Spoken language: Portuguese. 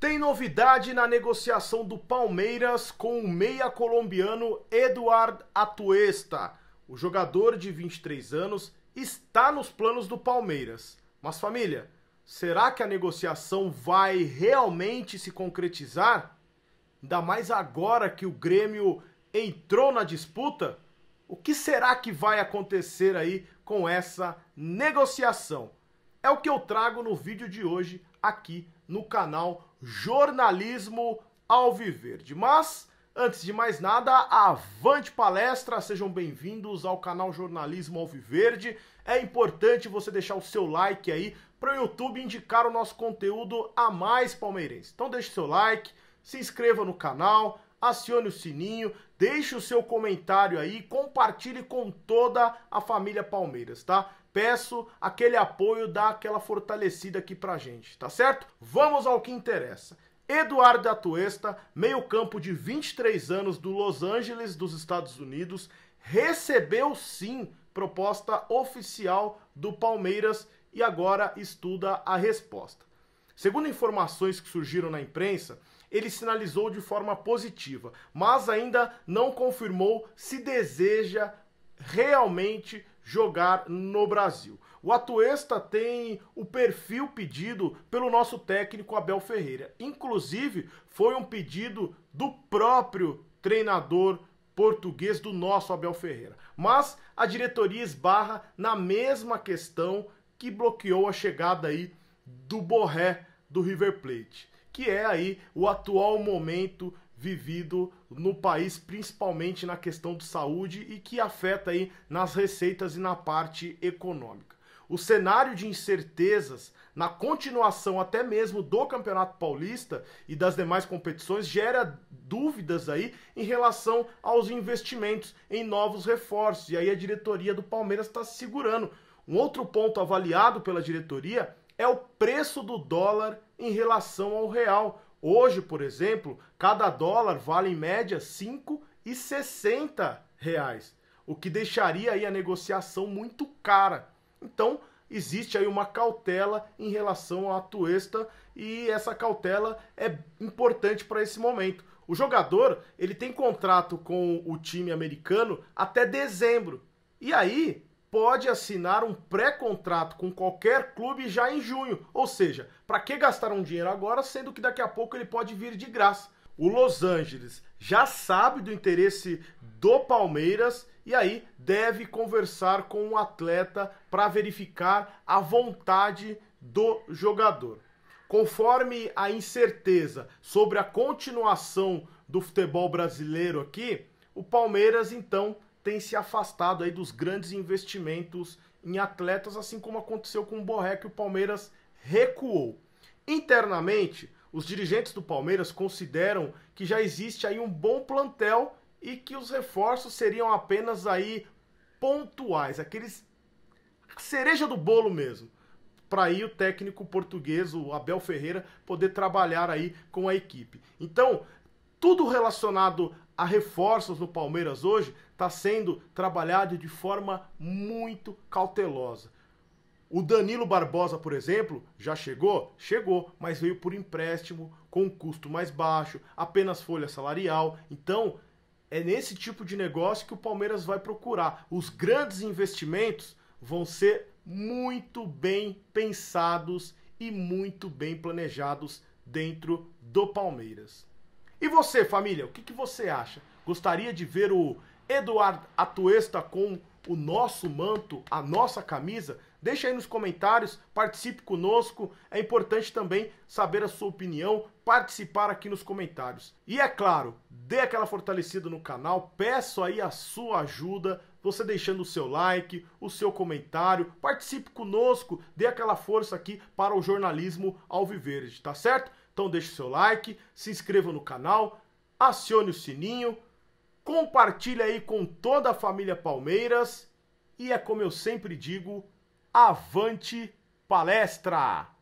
Tem novidade na negociação do Palmeiras com o meia colombiano Eduard Atuesta. O jogador de 23 anos está nos planos do Palmeiras. Mas família, será que a negociação vai realmente se concretizar? Ainda mais agora que o Grêmio entrou na disputa? O que será que vai acontecer aí com essa negociação? É o que eu trago no vídeo de hoje aqui no canal Jornalismo Alviverde. Mas, antes de mais nada, avante palestra, sejam bem-vindos ao canal Jornalismo Alviverde. É importante você deixar o seu like aí para o YouTube indicar o nosso conteúdo a mais palmeirense. Então deixe seu like, se inscreva no canal, acione o sininho, Deixe o seu comentário aí, compartilhe com toda a família Palmeiras, tá? Peço aquele apoio, dá aquela fortalecida aqui pra gente, tá certo? Vamos ao que interessa. Eduardo Atuesta, meio-campo de 23 anos do Los Angeles, dos Estados Unidos, recebeu sim proposta oficial do Palmeiras e agora estuda a resposta. Segundo informações que surgiram na imprensa, ele sinalizou de forma positiva, mas ainda não confirmou se deseja realmente jogar no Brasil. O Atuesta tem o perfil pedido pelo nosso técnico Abel Ferreira. Inclusive, foi um pedido do próprio treinador português do nosso Abel Ferreira. Mas a diretoria esbarra na mesma questão que bloqueou a chegada aí do Borré do River Plate que é aí o atual momento vivido no país, principalmente na questão de saúde e que afeta aí nas receitas e na parte econômica. O cenário de incertezas na continuação até mesmo do Campeonato Paulista e das demais competições gera dúvidas aí em relação aos investimentos em novos reforços. E aí a diretoria do Palmeiras está segurando. Um outro ponto avaliado pela diretoria é o preço do dólar em relação ao real. Hoje, por exemplo, cada dólar vale em média 5,60 reais, o que deixaria aí a negociação muito cara. Então, existe aí uma cautela em relação à Tuesta e essa cautela é importante para esse momento. O jogador, ele tem contrato com o time americano até dezembro. E aí, pode assinar um pré-contrato com qualquer clube já em junho. Ou seja, para que gastar um dinheiro agora, sendo que daqui a pouco ele pode vir de graça? O Los Angeles já sabe do interesse do Palmeiras e aí deve conversar com o atleta para verificar a vontade do jogador. Conforme a incerteza sobre a continuação do futebol brasileiro aqui, o Palmeiras então tem se afastado aí dos grandes investimentos em atletas, assim como aconteceu com o Borré, que o Palmeiras recuou. Internamente, os dirigentes do Palmeiras consideram que já existe aí um bom plantel e que os reforços seriam apenas aí pontuais, aqueles cereja do bolo mesmo, para aí o técnico português, o Abel Ferreira, poder trabalhar aí com a equipe. Então, tudo relacionado a reforços no Palmeiras hoje está sendo trabalhado de forma muito cautelosa. O Danilo Barbosa, por exemplo, já chegou? Chegou, mas veio por empréstimo, com um custo mais baixo, apenas folha salarial. Então, é nesse tipo de negócio que o Palmeiras vai procurar. Os grandes investimentos vão ser muito bem pensados e muito bem planejados dentro do Palmeiras. E você, família, o que, que você acha? Gostaria de ver o Eduardo Atuesta com o nosso manto, a nossa camisa? Deixe aí nos comentários, participe conosco. É importante também saber a sua opinião, participar aqui nos comentários. E é claro, dê aquela fortalecida no canal, peço aí a sua ajuda, você deixando o seu like, o seu comentário, participe conosco, dê aquela força aqui para o jornalismo alviverde, tá certo? Então deixe seu like, se inscreva no canal, acione o sininho, compartilhe aí com toda a família Palmeiras e é como eu sempre digo, avante palestra!